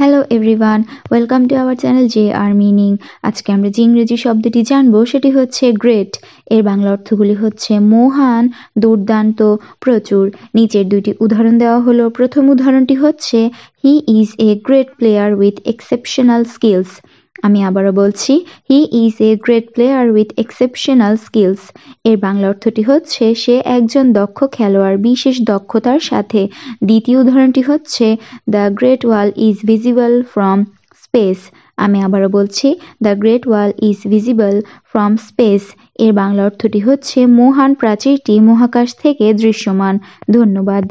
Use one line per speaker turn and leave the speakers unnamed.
hello everyone welcome to our channel J R meaning আজকে আমরা যে ইংরেজি শব্দটি জানবো সেটি হচ্ছে গ্রেট এর বাংলা অর্থগুলি হচ্ছে মহান দুর্দান্ত প্রচুর নিচের দুইটি উদাহরণ দেওয়া হলো প্রথম উদাহরণটি হচ্ছে he is a great player with exceptional skills আমি আবারও বলছি he is a great player with exceptional skills এর বাংলা অর্থটি হচ্ছে সে একজন দক্ষ খেলোয়াড় বিশেষ দক্ষতার সাথে দ্বিতীয় উদাহরণটি হচ্ছে the great wall is visible from space আমি আবারও বলছি the great wall is visible from space এর বাংলা অর্থটি হচ্ছে মহান প্রাচীরটি মহাকাশ থেকে দৃশ্যমান ধন্যবাদ